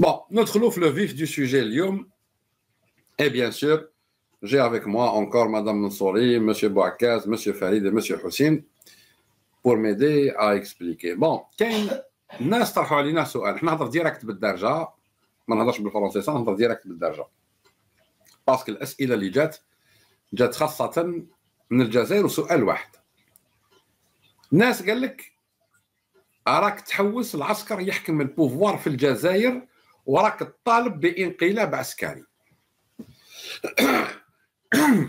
Bon, notre louf, le vif du sujet اليوم. Et bien sûr, j'ai avec moi encore Madame Mansouri, M. Bouakaz, M. Farid et M. Hussein pour m'aider à expliquer. Bon, كاين direct de علينا je حنا نهضر ديريكت بالدرجة، ما نهضرش بالفرنسية، نهضر ديريكت بالدرجة. باسكو الأسئلة اللي جات جات خاصة من الجزائر وسؤال واحد. ناس قال لك أراك تحوس العسكر يحكم البوفوار في الجزائر وراك تطالب بانقلاب عسكري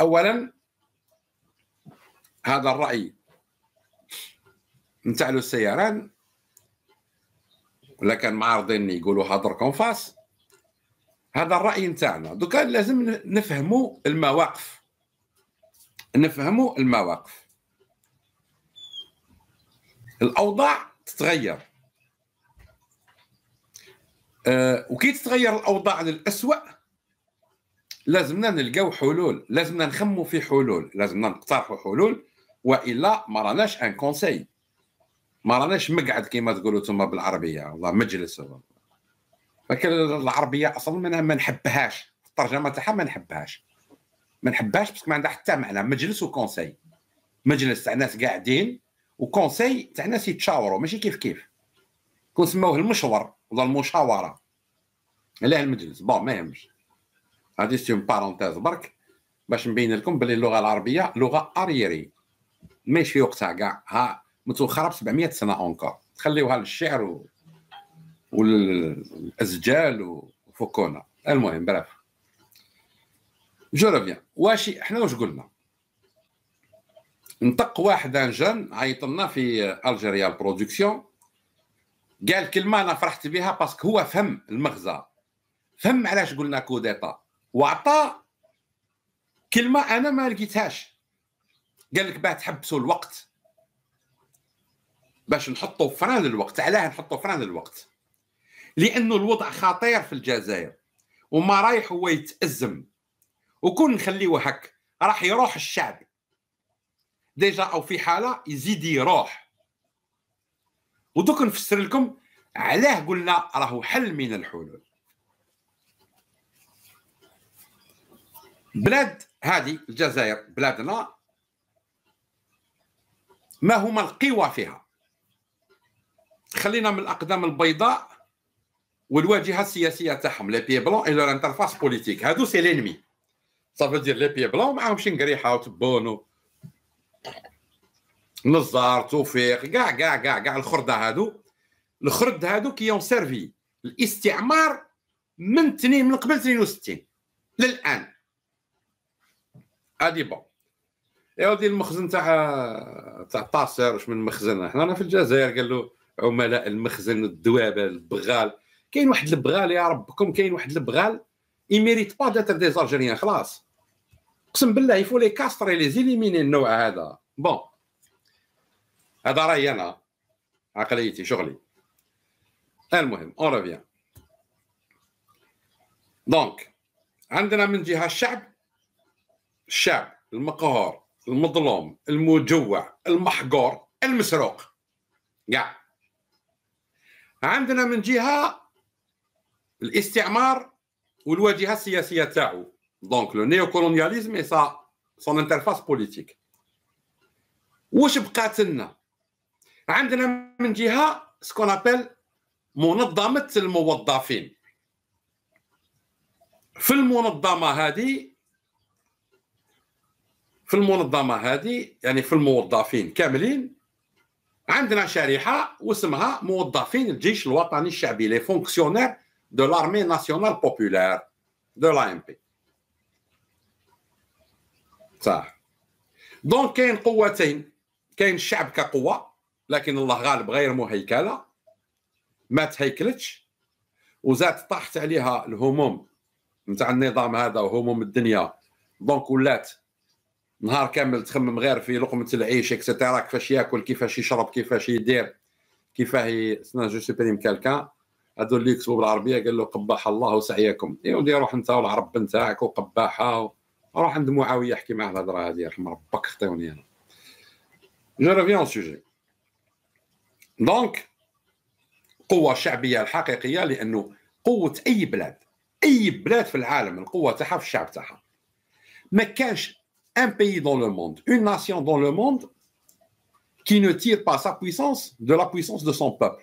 اولا هذا الراي نتاع لو سياران ولا كان معارضين يقولوا هضر كونفاس هذا الراي نتاعنا دوكا لازم نفهموا المواقف نفهموا المواقف الاوضاع تتغير آه، وكي تتغير الاوضاع للاسوء لازمنا نلقاو حلول لازمنا نخمو في حلول لازمنا نقترحوا حلول والا ما راناش ان كونساي ما راناش مقعد كما تقولوا تما بالعربيه والله مجلس لكن العربيه اصلا ما ما نحبهاش الترجمه تاعها ما نحبهاش ما نحبهاش باسكو ما عندها حتى معنى مجلس وكونساي مجلس تاع ناس قاعدين وكونساي تاع ناس يتشاوروا ماشي كيف كيف كون سموه المشور ولا المشاوره على المجلس بون ما يهمش هذه سي بارونتيز برك باش نبين لكم بلي اللغه العربيه لغه اريري ماشي وقتها كاع ها متوخره ب 700 سنه اونكور تخليوها للشعر و... والازجال وفكونا المهم براف جو ريفيان واش حنا واش قلنا نطق واحد ان جون عيط لنا في الجيريا البرودكسيون قال كلمه انا فرحت بها باسكو هو فهم المغزى فهم علاش قلنا كوديتا وعطى كلمه انا ما لقيتهاش قال لك باه تحبسوا الوقت باش نحطوا فران الوقت علاه نحطوا فران الوقت لانه الوضع خطير في الجزائر وما رايح هو يتازم وكون نخليوه هك راح يروح الشعب ديجا او في حاله يزيد يروح ودوك نفسر لكم علاه قلنا راه حل من الحلول بلاد هذه الجزائر بلادنا ما هما القوى فيها خلينا من الاقدام البيضاء والواجهه السياسيه تاعهم لي بي بلون الى الانترفاس بوليتيك هادو سي لينمي صافي دير لي بي بلون معاهم شنقريحه وتبونو نزار توفيق كاع كاع كاع كاع الخرده هادو الخرد هادو كي يون سيرفي الاستعمار من تنين من قبل 62 للان هادي بون يا ودي المخزن تاع تاع طاسر واش من مخزن حنا في الجزائر قال له عملاء المخزن الدوابه البغال كاين واحد البغال يا ربكم كاين واحد البغال يميريت با داتر دي زالجيريان خلاص اقسم بالله يفو لي كاستري لي زيليميني النوع هذا بون هذا رايي انا عقليتي شغلي المهم اون ريفيان دونك عندنا من جهه الشعب الشعب المقهور المظلوم المجوع المحقور المسروق كاع عندنا من جهه الاستعمار والواجهه السياسيه تاعو دونك لو نيو كولونياليزم اي سا سون انترفاس بوليتيك واش بقات لنا عندنا من جهه سكون ابل منظمه الموظفين في المنظمه هذه في المنظمه هذه يعني في الموظفين كاملين عندنا شريحه واسمها موظفين الجيش الوطني الشعبي لي فونكسيونير دو لارمي ناسيونال بوبولير دو لا ام بي صح دونك كاين قوتين كاين الشعب كقوه لكن الله غالب غير مهيكله ما تهيكلتش وزاد طاحت عليها الهموم نتاع النظام هذا وهموم الدنيا دونك ولات نهار كامل تخمم غير في لقمه العيش اكسترا كيفاش ياكل كيفاش يشرب كيفاش يدير كيفاه سنا جو سوبريم كالكان هذو اللي يكتبوا بالعربيه قال له قباح الله سعيكم اي ودي روح انت والعرب نتاعك وقباحه و... روح عند معاويه احكي معاه الهضره هذه يرحم ربك خطيوني انا جو ريفيون سوجي دونك قوه شعبيه الحقيقيه لانه قوه اي بلاد اي بلاد في العالم القوه تاعها في الشعب تاعها ما كانش ان بي دون لو موند اون ناسيون دون لو موند كي نو تير با سا بويسونس دو لا بويسونس دو سون بوبل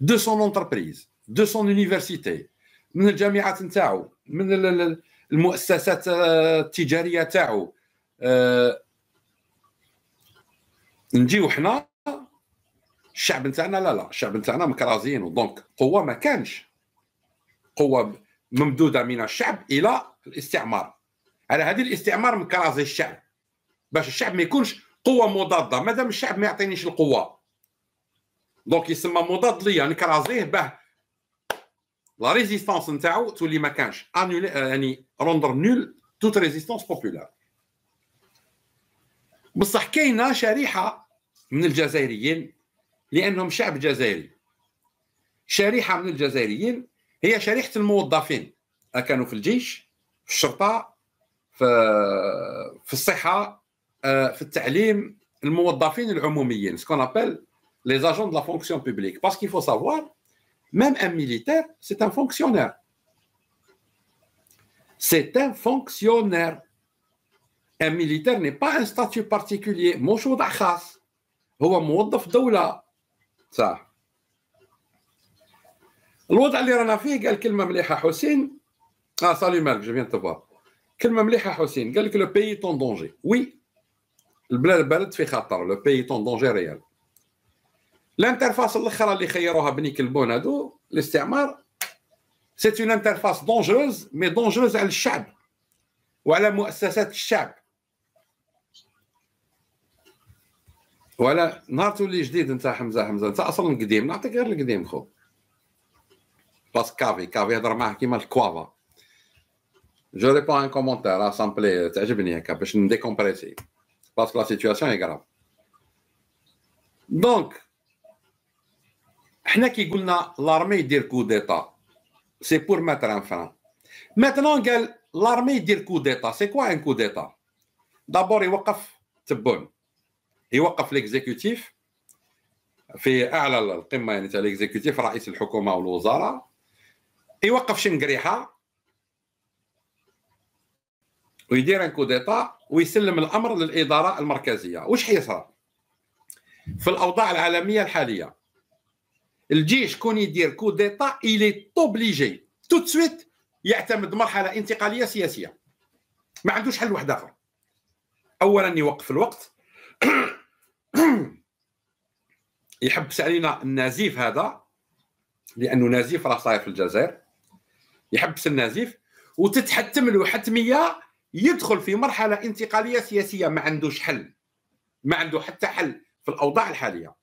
دو سون انتربريز دو سون يونيفرسيتي من الجامعات نتاعو من المؤسسات آه، التجاريه تاعو آه، نجيو حنا الشعب نتاعنا لا لا الشعب نتاعنا مكرازين دونك قوه ما كانش قوه ممدوده من الشعب الى الاستعمار على هذه الاستعمار مكرازي الشعب باش الشعب ما يكونش قوه مضاده مادام الشعب ما يعطينيش القوه دونك يسمى مضاد ليا نكرازيه باه لا ريزيستانس نتاعو تولي ما كانش انولي يعني روندر نول توت ريزيستانس بوبولار بصح كاينه شريحه من الجزائريين لانهم شعب جزائري شريحه من الجزائريين هي شريحه الموظفين كانوا في الجيش في الشرطه في في الصحه آه، في التعليم الموظفين العموميين سكون ابل لي اجون دو لا فونكسيون بوبليك باسكو فو سافوار ميم ان ميليتير سي ان فونكسيونير سي ان فونكسيونير ان ميليتير ني با ان ستاتيو بارتيكولي موش وضع خاص هو موظف دوله صح الوضع اللي رانا فيه قال كلمه مليحه حسين اه سالي مالك جو فيان تفوار كلمه مليحه حسين قال لك لو بيي تون دونجي وي البلاد البلد في خطر لو بيي تون دونجي ريال الانترفاس الاخرى اللي خيروها بني كلبون هادو الاستعمار سيت اون انترفاس دونجروز مي دونجروز على الشعب وعلى مؤسسات الشعب ولا نهار تولي جديد نتاع حمزه حمزه نتاع اصلا القديم نعطيك غير القديم خو باس كافي كافي هضر معاه كيما الكوافا جو ريبون ان كومونتير اسامبلي تعجبني هكا باش نديكومبريسي باسكو لا سيتياسيون هي غراف دونك حنا كي قلنا لارمي يدير كو ديتا سي بور ماتر ان فران ماتنون قال لارمي يدير كو ديتا سي كوا ان كو ديتا دابور يوقف تبون يوقف ليكزيكوتيف في اعلى القمه يعني تاع ليكزيكوتيف رئيس الحكومه والوزراء يوقف شي مقريحه ويدير ان كو ديتا ويسلم الامر للاداره المركزيه واش حيصير في الاوضاع العالميه الحاليه الجيش كون يدير كو ديتا الي توبليجي تو سويت يعتمد مرحله انتقاليه سياسيه ما عندوش حل واحد اخر اولا يوقف الوقت يحبس علينا النزيف هذا لانه نزيف راه صاير في الجزائر يحبس النزيف وتتحتم له حتميه يدخل في مرحله انتقاليه سياسيه ما عندوش حل ما عنده حتى حل في الاوضاع الحاليه